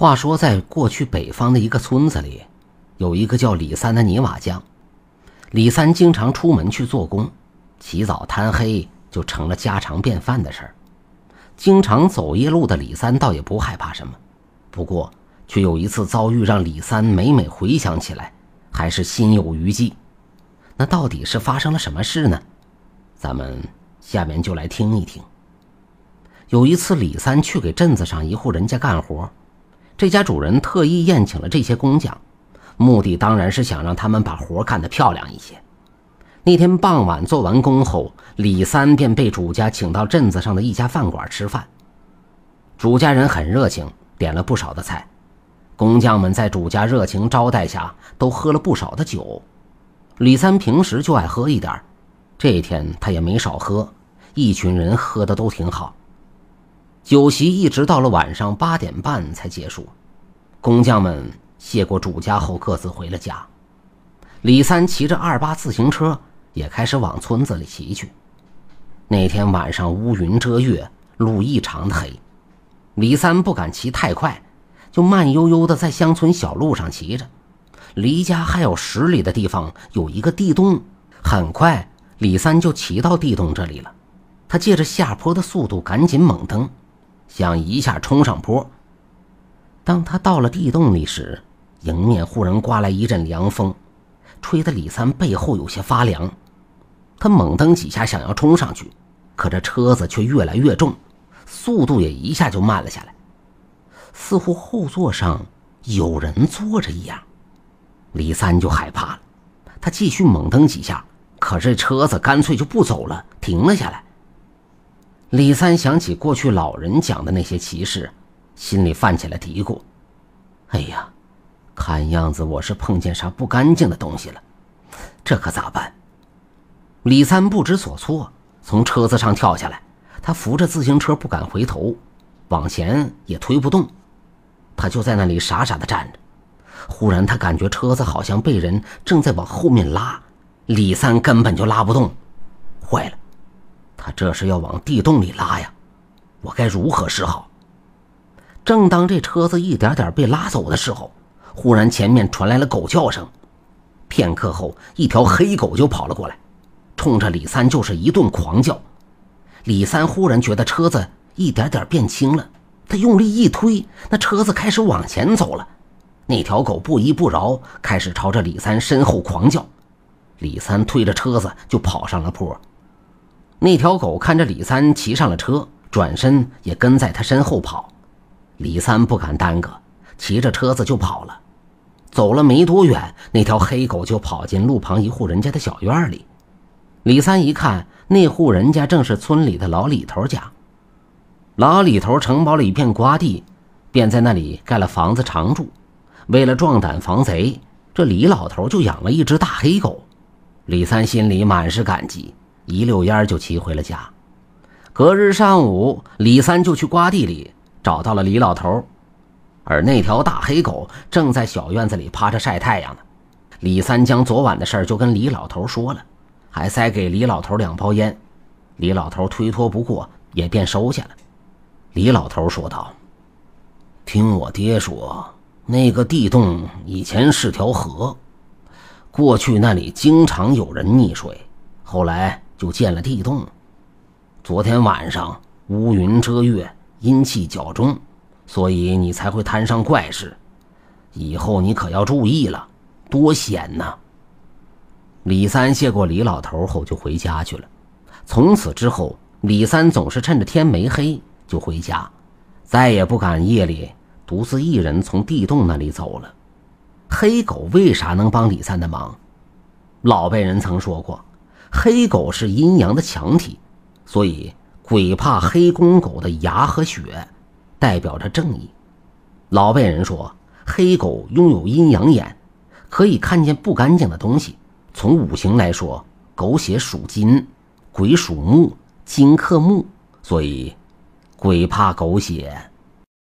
话说，在过去北方的一个村子里，有一个叫李三的泥瓦匠。李三经常出门去做工，起早贪黑就成了家常便饭的事儿。经常走夜路的李三倒也不害怕什么，不过却有一次遭遇让李三每每回想起来还是心有余悸。那到底是发生了什么事呢？咱们下面就来听一听。有一次，李三去给镇子上一户人家干活。这家主人特意宴请了这些工匠，目的当然是想让他们把活干得漂亮一些。那天傍晚做完工后，李三便被主家请到镇子上的一家饭馆吃饭。主家人很热情，点了不少的菜。工匠们在主家热情招待下，都喝了不少的酒。李三平时就爱喝一点，这一天他也没少喝。一群人喝的都挺好。酒席一直到了晚上八点半才结束，工匠们谢过主家后各自回了家。李三骑着二八自行车也开始往村子里骑去。那天晚上乌云遮月，路异常的黑。李三不敢骑太快，就慢悠悠的在乡村小路上骑着。离家还有十里的地方有一个地洞，很快李三就骑到地洞这里了。他借着下坡的速度，赶紧猛蹬。想一下冲上坡。当他到了地洞里时，迎面忽然刮来一阵凉风，吹得李三背后有些发凉。他猛蹬几下，想要冲上去，可这车子却越来越重，速度也一下就慢了下来，似乎后座上有人坐着一样。李三就害怕了，他继续猛蹬几下，可这车子干脆就不走了，停了下来。李三想起过去老人讲的那些奇事，心里泛起了嘀咕：“哎呀，看样子我是碰见啥不干净的东西了，这可咋办？”李三不知所措，从车子上跳下来，他扶着自行车不敢回头，往前也推不动，他就在那里傻傻的站着。忽然，他感觉车子好像被人正在往后面拉，李三根本就拉不动，坏了。他这是要往地洞里拉呀，我该如何是好？正当这车子一点点被拉走的时候，忽然前面传来了狗叫声。片刻后，一条黑狗就跑了过来，冲着李三就是一顿狂叫。李三忽然觉得车子一点点变轻了，他用力一推，那车子开始往前走了。那条狗不依不饶，开始朝着李三身后狂叫。李三推着车子就跑上了坡。那条狗看着李三骑上了车，转身也跟在他身后跑。李三不敢耽搁，骑着车子就跑了。走了没多远，那条黑狗就跑进路旁一户人家的小院里。李三一看，那户人家正是村里的老李头家。老李头承包了一片瓜地，便在那里盖了房子常住。为了壮胆防贼，这李老头就养了一只大黑狗。李三心里满是感激。一溜烟就骑回了家。隔日上午，李三就去瓜地里找到了李老头，而那条大黑狗正在小院子里趴着晒太阳呢。李三将昨晚的事儿就跟李老头说了，还塞给李老头两包烟。李老头推脱不过，也便收下了。李老头说道：“听我爹说，那个地洞以前是条河，过去那里经常有人溺水，后来……”就见了地洞，昨天晚上乌云遮月，阴气较重，所以你才会摊上怪事。以后你可要注意了，多险呐！李三谢过李老头后就回家去了。从此之后，李三总是趁着天没黑就回家，再也不敢夜里独自一人从地洞那里走了。黑狗为啥能帮李三的忙？老辈人曾说过。黑狗是阴阳的强体，所以鬼怕黑公狗的牙和血，代表着正义。老辈人说，黑狗拥有阴阳眼，可以看见不干净的东西。从五行来说，狗血属金，鬼属木，金克木，所以鬼怕狗血。